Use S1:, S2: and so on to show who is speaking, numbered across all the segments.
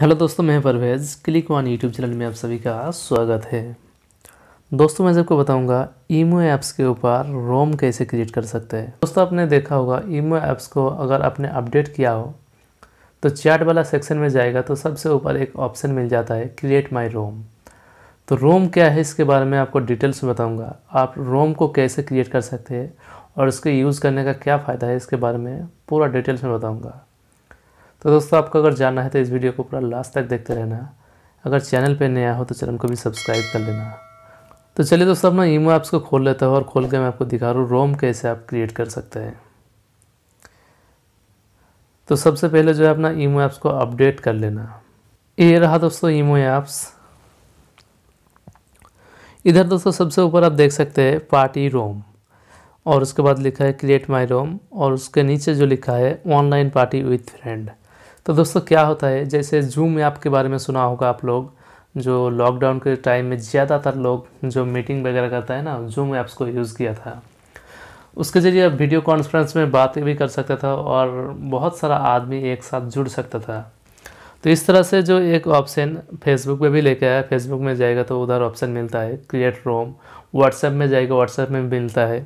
S1: hello दोस्तों मैं Parvez click one YouTube channel में आप सभी का स्वागत है दोस्तों मैं आपको बताऊंगा ईमो ऐप्स के ऊपर रोम कैसे क्रिएट कर सकते हैं दोस्तों आपने देखा होगा ईमो ऐप्स को अगर आपने अपडेट किया हो तो चैट वाला सेक्शन में जाएगा तो सबसे ऊपर एक ऑप्शन मिल जाता है क्रिएट माई रोम तो रोम क्या है इसके बारे में आपको डिटेल्स में बताऊँगा आप रोम को कैसे क्रिएट कर सकते हैं और उसके यूज़ करने का क्या फ़ायदा है इसके बारे में पूरा डिटेल्स में बताऊँगा तो दोस्तों आपको अगर जानना है तो इस वीडियो को पूरा लास्ट तक देखते रहना अगर चैनल पर नया हो तो चैनल को भी सब्सक्राइब कर लेना तो चलिए दोस्तों अपना ईमो ऐप्स को खोल लेता हूँ और खोल के मैं आपको दिखा रहा हूँ रोम कैसे आप क्रिएट कर सकते हैं तो सबसे पहले जो है अपना ईमो ऐप्स को अपडेट कर लेना ये रहा दोस्तों ईमो ऐप्स इधर दोस्तों सबसे ऊपर आप देख सकते हैं पार्टी रोम और उसके बाद लिखा है क्रिएट माई रोम और उसके नीचे जो लिखा है ऑनलाइन पार्टी विथ फ्रेंड तो दोस्तों क्या होता है जैसे जूम ऐप के बारे में सुना होगा आप लोग जो लॉकडाउन के टाइम में ज़्यादातर लोग जो मीटिंग वगैरह करता है ना जूम ऐप्स को यूज़ किया था उसके जरिए आप वीडियो कॉन्फ्रेंस में बातें भी कर सकता था और बहुत सारा आदमी एक साथ जुड़ सकता था तो इस तरह से जो एक ऑप्शन फेसबुक पे भी लेके आया फेसबुक में जाएगा तो उधर ऑप्शन मिलता है क्रिएट रोम व्हाट्सएप में जाएगा व्हाट्सएप में मिलता है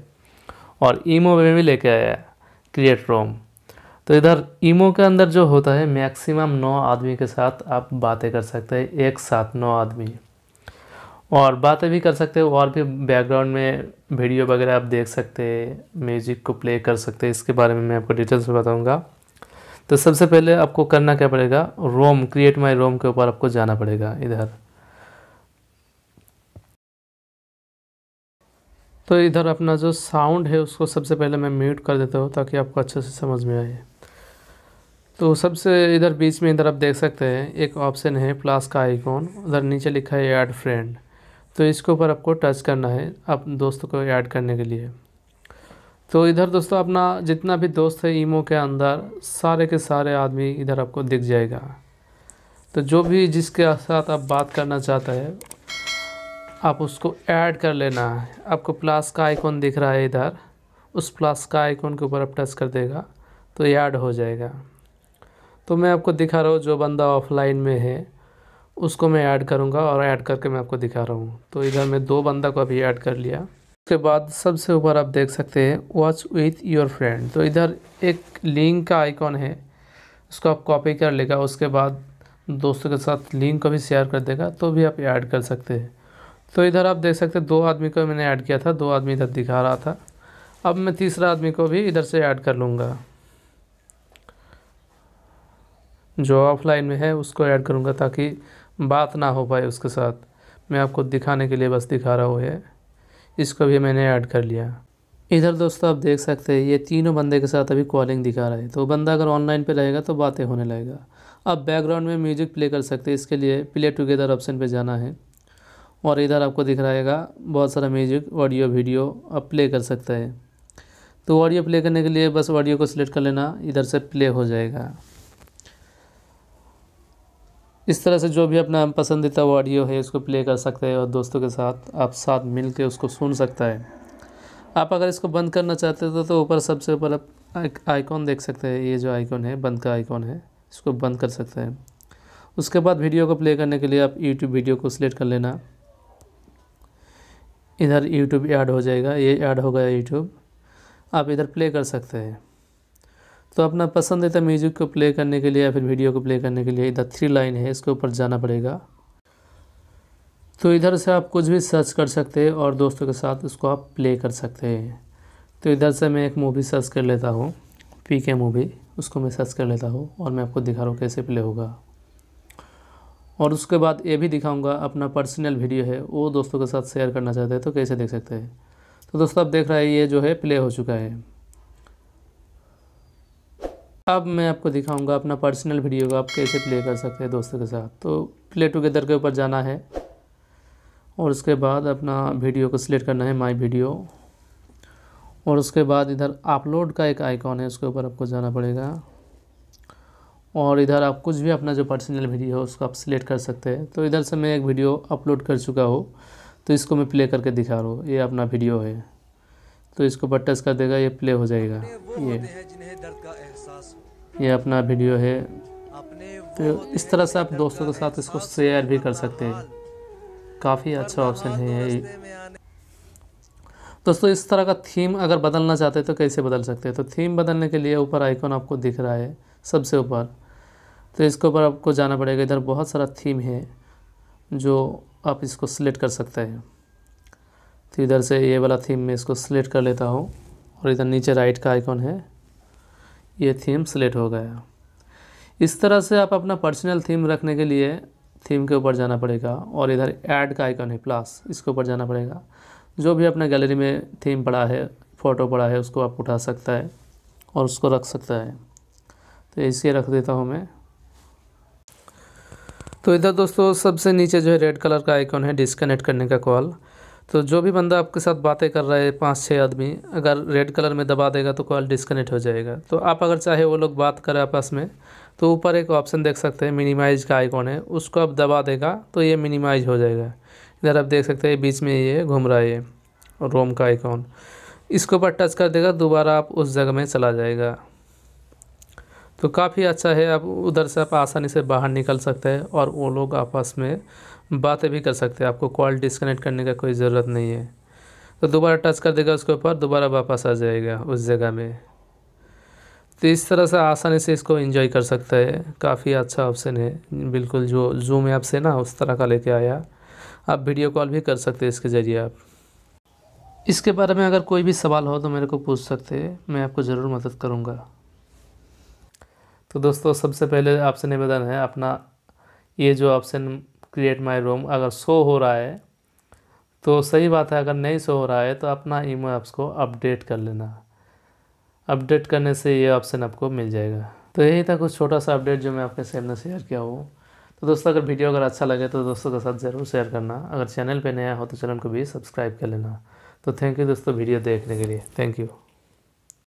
S1: और ईमो में भी लेके आया क्रिएट रोम तो इधर ईमो के अंदर जो होता है मैक्सिमम नौ आदमी के साथ आप बातें कर सकते हैं एक साथ नौ आदमी और बातें भी कर सकते हो और भी बैकग्राउंड में वीडियो वगैरह आप देख सकते हैं म्यूजिक को प्ले कर सकते हैं इसके बारे में मैं आपको डिटेल्स में बताऊँगा तो सबसे पहले आपको करना क्या पड़ेगा रोम क्रिएट माई रोम के ऊपर आपको जाना पड़ेगा इधर तो इधर अपना जो साउंड है उसको सबसे पहले मैं म्यूट कर देता हूँ ताकि आपको अच्छे से समझ में आए तो सबसे इधर बीच में इधर आप देख सकते हैं एक ऑप्शन है प्लस का आइकॉन उधर नीचे लिखा है ऐड फ्रेंड तो इसके ऊपर आपको टच करना है आप दोस्तों को ऐड करने के लिए तो इधर दोस्तों अपना जितना भी दोस्त है ईमो के अंदर सारे के सारे आदमी इधर आपको दिख जाएगा तो जो भी जिसके साथ आप बात करना चाहता है आप उसको ऐड कर लेना है आपको प्लस का आइकॉन दिख रहा है इधर उस प्लस का आइकॉन के ऊपर आप टच कर देगा तो ऐड हो जाएगा तो मैं आपको दिखा रहा हूँ जो बंदा ऑफलाइन में है उसको मैं ऐड करूँगा और ऐड करके मैं आपको दिखा रहा हूँ तो इधर मैं दो बंदा को अभी ऐड कर लिया उसके बाद सबसे ऊपर आप देख सकते हैं वॉच विथ योर फ्रेंड तो इधर एक लिंक का आइकॉन है उसको आप कॉपी कर लेगा उसके बाद दोस्तों के साथ लिंक को भी शेयर कर देगा तो भी आप ऐड कर सकते हैं तो इधर आप देख सकते हैं दो आदमी को मैंने ऐड किया था दो आदमी इधर दिखा रहा था अब मैं तीसरा आदमी को भी इधर से ऐड कर लूँगा जो ऑफलाइन में है उसको ऐड करूँगा ताकि बात ना हो पाए उसके साथ मैं आपको दिखाने के लिए बस दिखा रहा हूँ ये इसको भी मैंने ऐड कर लिया इधर दोस्तों आप देख सकते हैं ये तीनों बंदे के साथ अभी कॉलिंग दिखा रहा है तो बंदा अगर ऑनलाइन पे रहेगा तो बातें होने लगेगा आप बैकग्राउंड में म्यूजिक प्ले कर सकते हैं इसके लिए प्ले टुगेदर ऑप्शन पे जाना है और इधर आपको दिख रहेगा बहुत सारा म्यूजिक ऑडियो वीडियो आप प्ले कर सकते हैं तो ऑडियो प्ले करने के लिए बस ऑडियो को सिलेक्ट कर लेना इधर से प्ले हो जाएगा इस तरह से जो भी अपना पसंदीदा ऑडियो है उसको प्ले कर सकते हैं और दोस्तों के साथ आप साथ मिल के उसको सुन सकता है आप अगर इसको बंद करना चाहते हो तो ऊपर सबसे ऊपर आप आइकॉन देख सकते हैं ये जो आइकॉन है बंद का आइकॉन है इसको बंद कर सकते हैं उसके बाद वीडियो को प्ले करने के लिए आप यूट्यूब वीडियो को सिलेक्ट कर लेना इधर यूट्यूब ऐड हो जाएगा ये ऐड हो गया यूट्यूब आप इधर प्ले कर सकते हैं तो अपना पसंदीदा म्यूज़िक को प्ले करने के लिए या फिर वीडियो को प्ले करने के लिए इधर थ्री लाइन है इसके ऊपर जाना पड़ेगा तो इधर से आप कुछ भी सर्च कर सकते हैं और दोस्तों के साथ उसको आप प्ले कर सकते हैं तो इधर से मैं एक मूवी सर्च कर लेता हूँ पी के मूवी उसको मैं सर्च कर लेता हूँ और मैं आपको दिखा रहा हूँ कैसे प्ले होगा और उसके बाद ये भी दिखाऊंगा अपना पर्सनल वीडियो है वो दोस्तों के साथ शेयर करना चाहते हैं तो कैसे देख सकते हैं तो दोस्तों आप देख रहे हैं ये जो है प्ले हो चुका है अब मैं आपको दिखाऊंगा अपना पर्सनल वीडियो को आप कैसे प्ले कर सकते हैं दोस्तों के साथ तो प्ले टुगेदर के ऊपर जाना है और उसके बाद अपना वीडियो को सिलेक्ट करना है माय वीडियो और उसके बाद इधर अपलोड का एक आइकॉन है उसके ऊपर आपको जाना पड़ेगा और इधर आप कुछ भी अपना जो पर्सनल वीडियो है उसको आप सिलेक्ट कर सकते हैं तो इधर से मैं एक वीडियो अपलोड कर चुका हूँ तो इसको मैं प्ले करके दिखा रहा हूँ ये अपना वीडियो है तो इसको पर टच कर देगा ये प्ले हो जाएगा ये ये अपना वीडियो है तो इस तरह से आप दोस्तों के साथ तो इसको शेयर भी कर सकते हैं काफ़ी अच्छा ऑप्शन है ये दोस्तों इस तरह का थीम अगर बदलना चाहते हैं तो कैसे बदल सकते हैं तो थीम बदलने के लिए ऊपर आइकॉन आपको दिख रहा है सबसे ऊपर तो इसके ऊपर आपको जाना पड़ेगा इधर बहुत सारा थीम है जो आप इसको सिलेक्ट कर सकते हैं तो इधर से ये वाला थीम मैं इसको सिलेक्ट कर लेता हूँ और इधर नीचे राइट का आइकॉन है ये थीम सेलेक्ट हो गया इस तरह से आप अपना पर्सनल थीम रखने के लिए थीम के ऊपर जाना पड़ेगा और इधर ऐड का आइकन है प्लस इसके ऊपर जाना पड़ेगा जो भी अपने गैलरी में थीम पड़ा है फ़ोटो पड़ा है उसको आप उठा सकता है और उसको रख सकता है तो इसे रख देता हूँ मैं तो इधर दोस्तों सबसे नीचे जो है रेड कलर का आइकॉन है डिस्कनेक्ट करने का कॉल तो जो भी बंदा आपके साथ बातें कर रहा है पाँच छः आदमी अगर रेड कलर में दबा देगा तो कॉल डिस्कनेक्ट हो जाएगा तो आप अगर चाहे वो लोग बात करें आपस में तो ऊपर एक ऑप्शन देख सकते हैं मिनिमाइज का आइकॉन है उसको आप दबा देगा तो ये मिनिमाइज हो जाएगा इधर आप देख सकते हैं बीच में ये घूम रहा है ये रोम का आइकॉन इसके ऊपर टच कर देगा दोबारा आप उस जगह में चला जाएगा तो काफ़ी अच्छा है आप उधर से आप आसानी से बाहर निकल सकते हैं और वो लोग आपस में बातें भी कर सकते हैं आपको कॉल डिस्कनेक्ट करने का कोई ज़रूरत नहीं है तो दोबारा टच कर देगा उसके ऊपर दोबारा वापस आ जाएगा उस जगह में तो इस तरह से आसानी से इसको एंजॉय कर सकता है काफ़ी अच्छा ऑप्शन है बिल्कुल जो जूम ऐप से ना उस तरह का लेके आया आप वीडियो कॉल भी कर सकते हैं इसके ज़रिए आप इसके बारे में अगर कोई भी सवाल हो तो मेरे को पूछ सकते हैं मैं आपको ज़रूर मदद करूँगा तो दोस्तों सबसे पहले आपसे निवेदन है अपना ये जो ऑप्शन क्रिएट माय रूम अगर शो हो रहा है तो सही बात है अगर नहीं शो हो रहा है तो अपना ईमो ऐप्स को अपडेट कर लेना अपडेट करने से ये ऑप्शन आपको मिल जाएगा तो यही था कुछ छोटा सा अपडेट जो मैं आपके सामने शेयर किया हूँ तो दोस्तों अगर वीडियो अगर अच्छा लगे तो दोस्तों के साथ ज़रूर शेयर करना अगर चैनल पे नया हो तो चैनल को भी सब्सक्राइब कर लेना तो थैंक यू दोस्तों वीडियो देखने के लिए थैंक यू